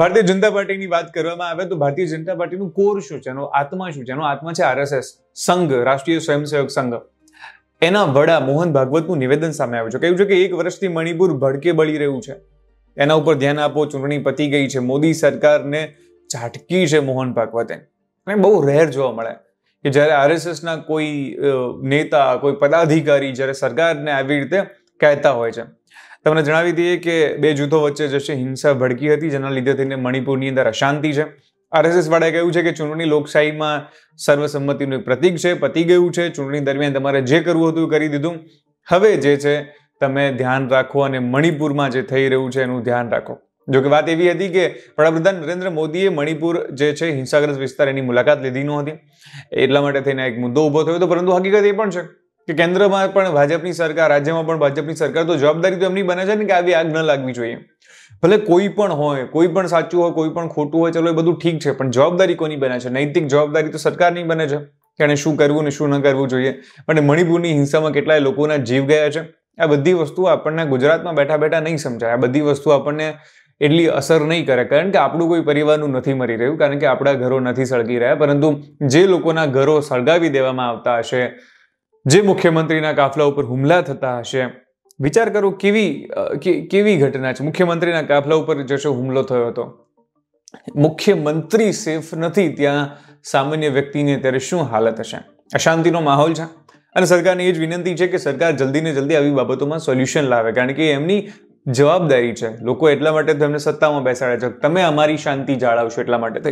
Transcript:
ભારતીય જનતા પાર્ટીની વાત કરવામાં આવે તો ભારતીય જનતા પાર્ટીનું કોર શું છે એનો આત્મા શું છે એનો આત્મા છે આરએસએસ સંઘ રાષ્ટ્રીય સ્વયંસેવક સંઘ એના વડા મોહન ભાગવતનું નિવેદન સામે આવ્યું છે કહ્યું છે કે એક વર્ષથી મણિપુર ભડકે બળી રહ્યું છે એના ઉપર ધ્યાન આપો ચૂંટણી પતી ગઈ છે મોદી સરકારને ઝાટકી છે મોહન ભાગવતે અને બહુ રેર જોવા મળે કે જ્યારે આરએસએસના કોઈ નેતા કોઈ પદાધિકારી જ્યારે સરકારને આવી રીતે કહેતા હોય છે તમને જણાવી દઈએ કે બે જૂથો વચ્ચે જશે હિંસા ભડકી હતી જેના લીધે થઈને મણિપુરની અંદર અશાંતિ છે આરએસએસ વાળાએ કહ્યું છે કે ચૂંટણી લોકશાહીમાં સર્વસંમતિનું એક પ્રતીક છે પતી ગયું છે ચૂંટણી દરમિયાન તમારે જે કરવું હતું કરી દીધું હવે જે છે તમે ધ્યાન રાખો અને મણિપુરમાં જે થઈ રહ્યું છે એનું ધ્યાન રાખો જોકે વાત એવી હતી કે વડાપ્રધાન નરેન્દ્ર મોદીએ મણિપુર જે છે હિંસાગ્રસ્ત વિસ્તાર એની મુલાકાત લીધી નહોતી એટલા માટે થઈને એક મુદ્દો ઊભો થયો હતો પરંતુ હકીકત એ પણ છે કે કેન્દ્રમાં પણ ભાજપની સરકાર રાજ્યમાં પણ ભાજપની સરકાર તો જવાબદારી તો એમની બને છે ને કે આવી આગ ન લાગવી જોઈએ ભલે કોઈ પણ હોય કોઈ પણ સાચું હોય કોઈ પણ ખોટું હોય ચલો એ બધું ઠીક છે પણ જવાબદારી કોની બને છે નૈતિક જવાબદારી તો સરકારની બને છે કે એણે શું કરવું ને શું ન કરવું જોઈએ અને મણિપુરની હિંસામાં કેટલાય લોકોના જીવ ગયા છે આ બધી વસ્તુ આપણને ગુજરાતમાં બેઠા બેઠા નહીં સમજાય આ બધી વસ્તુ આપણને એટલી અસર નહીં કરે કારણ કે આપણું કોઈ પરિવારનું નથી મરી રહ્યું કારણ કે આપણા ઘરો નથી સળગી રહ્યા પરંતુ જે લોકોના ઘરો સળગાવી દેવામાં આવતા હશે જે મુખ્યમંત્રીના કાફલા ઉપર હુમલા થતા હશે વિચાર કરો કેવી કેવી ઘટના છે મુખ્યમંત્રીના કાફલા ઉપર જશો હુમલો થયો હતો મુખ્યમંત્રી સેફ નથી ત્યાં સામાન્ય વ્યક્તિને ત્યારે શું હાલત હશે અશાંતિનો માહોલ છે અને સરકારને એ જ વિનંતી છે કે સરકાર જલ્દીને ને જલ્દી આવી બાબતોમાં સોલ્યુશન લાવે કારણ કે એમની જવાબદારી છે લોકો એટલા માટે તમને સત્તામાં બેસાડે છે તમે અમારી શાંતિ જાળવશો એટલા માટે થઈ